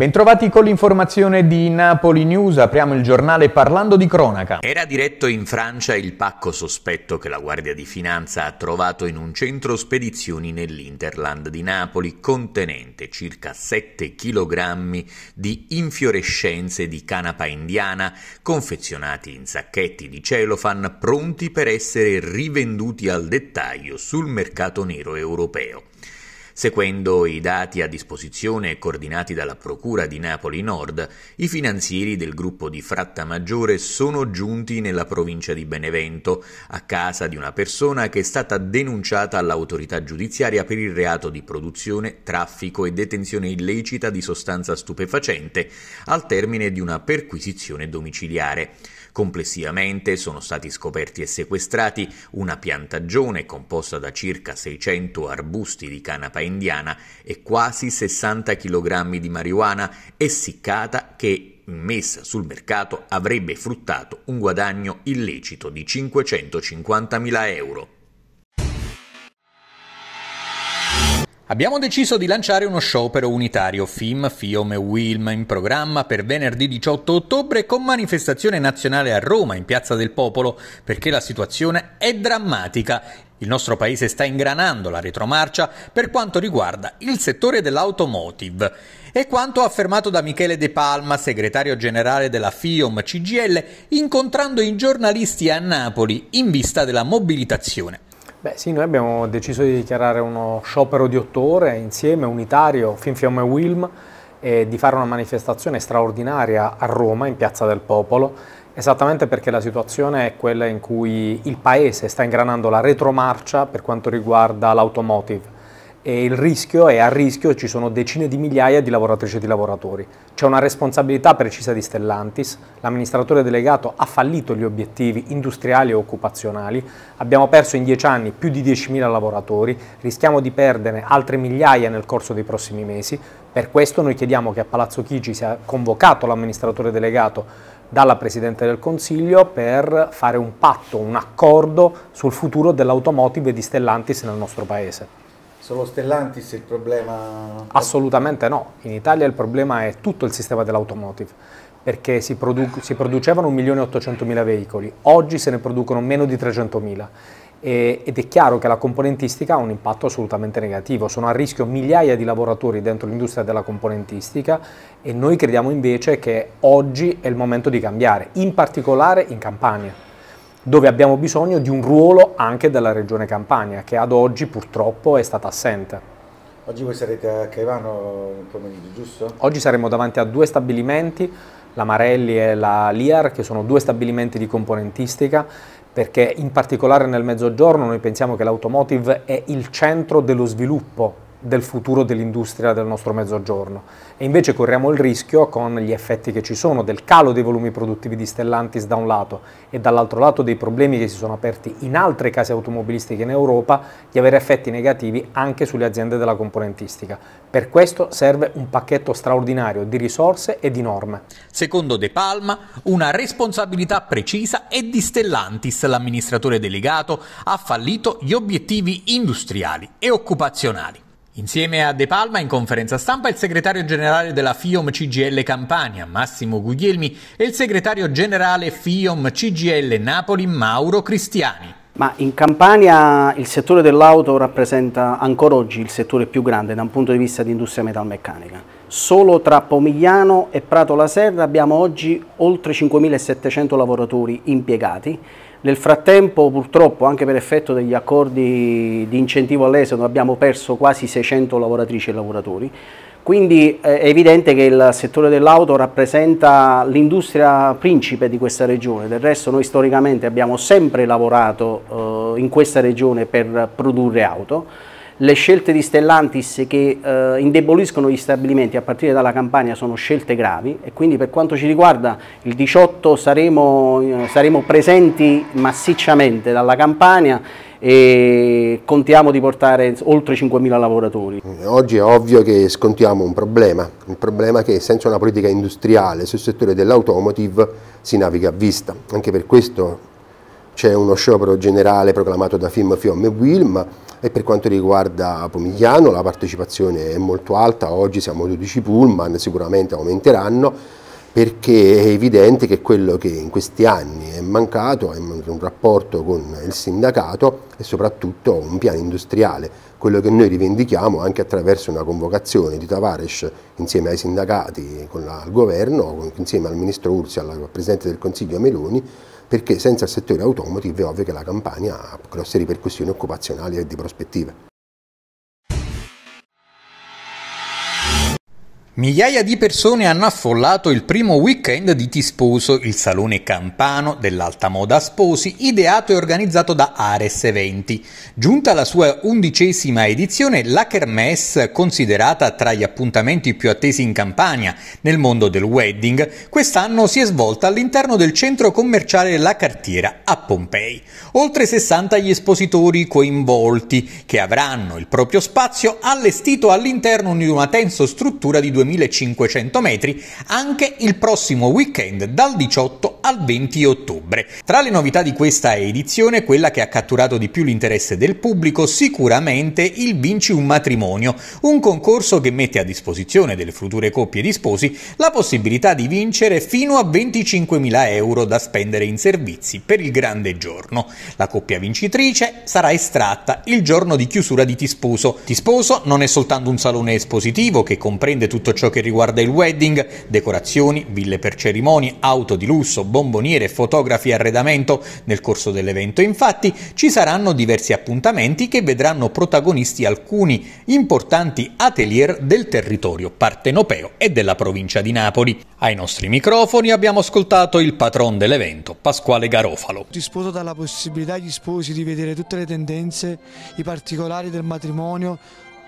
Bentrovati con l'informazione di Napoli News, apriamo il giornale parlando di cronaca. Era diretto in Francia il pacco sospetto che la Guardia di Finanza ha trovato in un centro spedizioni nell'Interland di Napoli, contenente circa 7 kg di infiorescenze di canapa indiana, confezionati in sacchetti di celofan pronti per essere rivenduti al dettaglio sul mercato nero europeo. Seguendo i dati a disposizione e coordinati dalla Procura di Napoli Nord, i finanzieri del gruppo di Fratta Maggiore sono giunti nella provincia di Benevento, a casa di una persona che è stata denunciata all'autorità giudiziaria per il reato di produzione, traffico e detenzione illecita di sostanza stupefacente al termine di una perquisizione domiciliare. Complessivamente sono stati scoperti e sequestrati una piantagione composta da circa 600 arbusti di canapa indiana e quasi 60 kg di marijuana essiccata che messa sul mercato avrebbe fruttato un guadagno illecito di 550.000 euro. Abbiamo deciso di lanciare uno sciopero unitario FIM, FIOM e WILM in programma per venerdì 18 ottobre con manifestazione nazionale a Roma in Piazza del Popolo perché la situazione è drammatica. Il nostro paese sta ingranando la retromarcia per quanto riguarda il settore dell'automotive. È quanto affermato da Michele De Palma, segretario generale della FIOM CGL, incontrando i giornalisti a Napoli in vista della mobilitazione. Beh sì, noi abbiamo deciso di dichiarare uno sciopero di otto ore insieme, unitario, Finfiamme e Wilm, e di fare una manifestazione straordinaria a Roma, in Piazza del Popolo, esattamente perché la situazione è quella in cui il Paese sta ingranando la retromarcia per quanto riguarda l'automotive e il rischio è a rischio ci sono decine di migliaia di lavoratrici e di lavoratori. C'è una responsabilità precisa di Stellantis, l'amministratore delegato ha fallito gli obiettivi industriali e occupazionali, abbiamo perso in dieci anni più di 10.000 lavoratori, rischiamo di perdere altre migliaia nel corso dei prossimi mesi, per questo noi chiediamo che a Palazzo Chigi sia convocato l'amministratore delegato dalla Presidente del Consiglio per fare un patto, un accordo sul futuro dell'automotive e di Stellantis nel nostro Paese. Solo Stellantis il problema? Assolutamente no, in Italia il problema è tutto il sistema dell'automotive perché si, produ si producevano 1.800.000 veicoli, oggi se ne producono meno di 300.000 ed è chiaro che la componentistica ha un impatto assolutamente negativo, sono a rischio migliaia di lavoratori dentro l'industria della componentistica e noi crediamo invece che oggi è il momento di cambiare, in particolare in Campania dove abbiamo bisogno di un ruolo anche della regione Campania, che ad oggi purtroppo è stata assente. Oggi voi sarete a Caivano in pomeriggio, giusto? Oggi saremo davanti a due stabilimenti, la Marelli e la Liar, che sono due stabilimenti di componentistica, perché in particolare nel mezzogiorno noi pensiamo che l'automotive è il centro dello sviluppo del futuro dell'industria del nostro mezzogiorno e invece corriamo il rischio con gli effetti che ci sono del calo dei volumi produttivi di Stellantis da un lato e dall'altro lato dei problemi che si sono aperti in altre case automobilistiche in Europa di avere effetti negativi anche sulle aziende della componentistica. Per questo serve un pacchetto straordinario di risorse e di norme. Secondo De Palma, una responsabilità precisa è di Stellantis, l'amministratore delegato ha fallito gli obiettivi industriali e occupazionali. Insieme a De Palma in conferenza stampa il segretario generale della FIOM CGL Campania, Massimo Guglielmi, e il segretario generale FIOM CGL Napoli, Mauro Cristiani. Ma in Campania il settore dell'auto rappresenta ancora oggi il settore più grande da un punto di vista di industria metalmeccanica. Solo tra Pomigliano e Prato La Serra abbiamo oggi oltre 5.700 lavoratori impiegati nel frattempo purtroppo anche per effetto degli accordi di incentivo all'esodo abbiamo perso quasi 600 lavoratrici e lavoratori, quindi eh, è evidente che il settore dell'auto rappresenta l'industria principe di questa regione, del resto noi storicamente abbiamo sempre lavorato eh, in questa regione per produrre auto, le scelte di Stellantis che eh, indeboliscono gli stabilimenti a partire dalla campagna sono scelte gravi e quindi per quanto ci riguarda il 18 saremo, eh, saremo presenti massicciamente dalla campagna e contiamo di portare oltre 5.000 lavoratori. Oggi è ovvio che scontiamo un problema, un problema che senza una politica industriale sul settore dell'automotive si naviga a vista. Anche per questo c'è uno sciopero generale proclamato da Film, Fiom e Wilm e per quanto riguarda Pomigliano la partecipazione è molto alta, oggi siamo 12 pullman, sicuramente aumenteranno perché è evidente che quello che in questi anni è mancato è un rapporto con il sindacato e soprattutto un piano industriale, quello che noi rivendichiamo anche attraverso una convocazione di Tavares insieme ai sindacati, con la, al governo, insieme al ministro Ursi, al Presidente del Consiglio Meloni, perché senza il settore automotive è ovvio che la Campania ha grosse ripercussioni occupazionali e di prospettive. Migliaia di persone hanno affollato il primo weekend di Ti Sposo, il salone campano dell'alta moda Sposi, ideato e organizzato da Ares Eventi. Giunta alla sua undicesima edizione, la Kermesse, considerata tra gli appuntamenti più attesi in Campania nel mondo del wedding, quest'anno si è svolta all'interno del centro commerciale La Cartiera a Pompei. Oltre 60 gli espositori coinvolti, che avranno il proprio spazio allestito all'interno di una tenso struttura di 2000 2500 metri anche il prossimo weekend dal 18 al 20 ottobre. Tra le novità di questa edizione, quella che ha catturato di più l'interesse del pubblico sicuramente il Vinci un matrimonio, un concorso che mette a disposizione delle future coppie di sposi la possibilità di vincere fino a 25.000 euro da spendere in servizi per il grande giorno. La coppia vincitrice sarà estratta il giorno di chiusura di Tisposo. Tisposo non è soltanto un salone espositivo che comprende tutto tutto ciò che riguarda il wedding, decorazioni, ville per cerimonie, auto di lusso, bomboniere, fotografi e arredamento. Nel corso dell'evento infatti ci saranno diversi appuntamenti che vedranno protagonisti alcuni importanti atelier del territorio partenopeo e della provincia di Napoli. Ai nostri microfoni abbiamo ascoltato il patron dell'evento, Pasquale Garofalo. Ti dalla possibilità agli sposi di vedere tutte le tendenze, i particolari del matrimonio,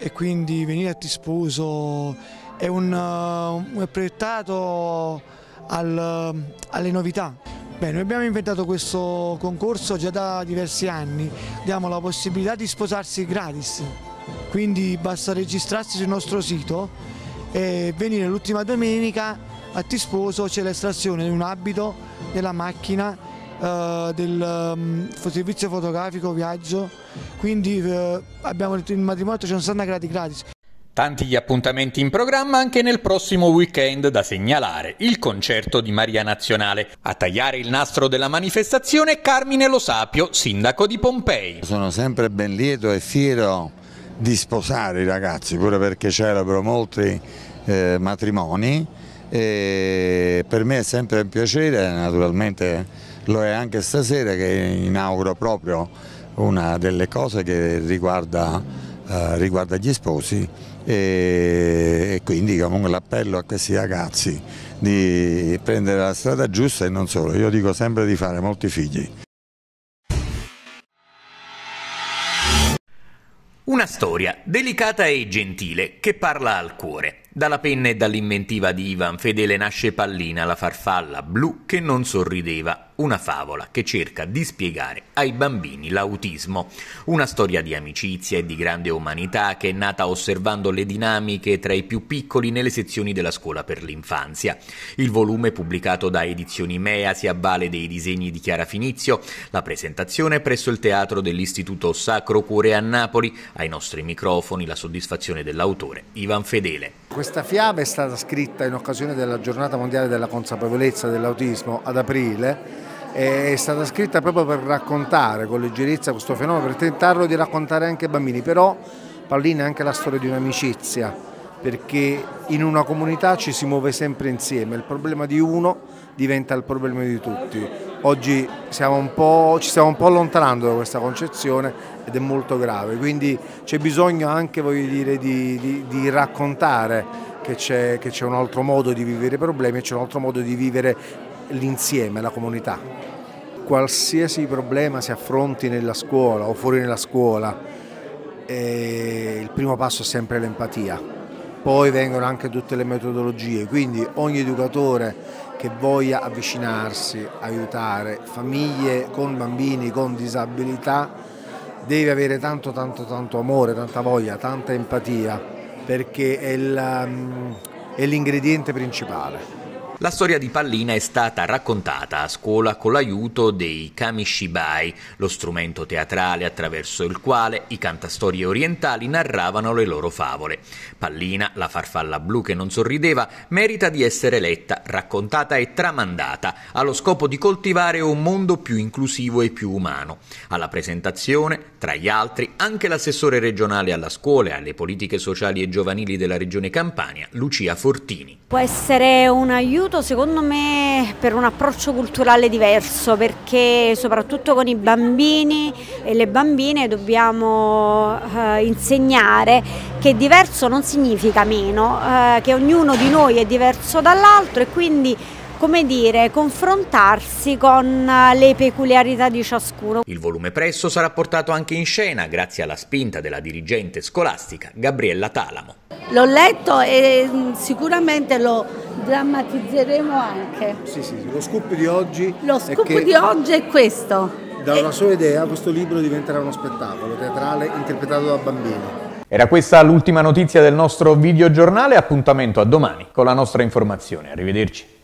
e quindi venire a Tisposo è un, uh, un proiettato al, uh, alle novità. Beh, noi abbiamo inventato questo concorso già da diversi anni, diamo la possibilità di sposarsi gratis, quindi basta registrarsi sul nostro sito e venire l'ultima domenica a Tisposo c'è l'estrazione di un abito, della macchina eh, del um, servizio fotografico, viaggio, quindi eh, abbiamo detto in matrimonio 360 gradi gratis. Tanti gli appuntamenti in programma anche nel prossimo weekend da segnalare, il concerto di Maria Nazionale. A tagliare il nastro della manifestazione Carmine Lo Sapio, sindaco di Pompei. Sono sempre ben lieto e fiero di sposare i ragazzi, pure perché c'erano molti eh, matrimoni. E per me è sempre un piacere, naturalmente lo è anche stasera che inauguro proprio una delle cose che riguarda, eh, riguarda gli sposi e, e quindi comunque l'appello a questi ragazzi di prendere la strada giusta e non solo, io dico sempre di fare molti figli. Una storia delicata e gentile che parla al cuore. Dalla penna e dall'inventiva di Ivan Fedele nasce Pallina, la farfalla blu che non sorrideva, una favola che cerca di spiegare ai bambini l'autismo, una storia di amicizia e di grande umanità che è nata osservando le dinamiche tra i più piccoli nelle sezioni della scuola per l'infanzia. Il volume pubblicato da Edizioni Mea si avvale dei disegni di Chiara Finizio, la presentazione presso il teatro dell'Istituto Sacro Cuore a Napoli, ai nostri microfoni la soddisfazione dell'autore Ivan Fedele. Questa fiaba è stata scritta in occasione della giornata mondiale della consapevolezza dell'autismo ad aprile è stata scritta proprio per raccontare con leggerezza questo fenomeno, per tentarlo di raccontare anche ai bambini, però Pallina è anche la storia di un'amicizia, perché in una comunità ci si muove sempre insieme, il problema di uno diventa il problema di tutti. Oggi siamo ci stiamo un po' allontanando da questa concezione ed è molto grave, quindi c'è bisogno anche dire, di, di, di raccontare che c'è un altro modo di vivere i problemi e c'è un altro modo di vivere l'insieme, la comunità. Qualsiasi problema si affronti nella scuola o fuori nella scuola, eh, il primo passo è sempre l'empatia poi vengono anche tutte le metodologie, quindi ogni educatore che voglia avvicinarsi, aiutare famiglie con bambini con disabilità deve avere tanto tanto tanto amore, tanta voglia, tanta empatia perché è mm, l'ingrediente principale. La storia di Pallina è stata raccontata a scuola con l'aiuto dei kamishibai, lo strumento teatrale attraverso il quale i cantastorie orientali narravano le loro favole. Pallina, la farfalla blu che non sorrideva, merita di essere letta, raccontata e tramandata, allo scopo di coltivare un mondo più inclusivo e più umano. Alla presentazione, tra gli altri, anche l'assessore regionale alla scuola e alle politiche sociali e giovanili della regione Campania, Lucia Fortini. Può essere un aiuto piaciuto secondo me per un approccio culturale diverso perché soprattutto con i bambini e le bambine dobbiamo eh, insegnare che diverso non significa meno, eh, che ognuno di noi è diverso dall'altro e quindi come dire, confrontarsi con eh, le peculiarità di ciascuno. Il volume presso sarà portato anche in scena grazie alla spinta della dirigente scolastica Gabriella Talamo. L'ho letto e mm, sicuramente lo drammatizzeremo anche. Sì, sì, lo scoop di oggi. Lo scoop che... di oggi è questo. Da una sua idea questo libro diventerà uno spettacolo teatrale interpretato da bambini. Era questa l'ultima notizia del nostro videogiornale, appuntamento a domani con la nostra informazione. Arrivederci.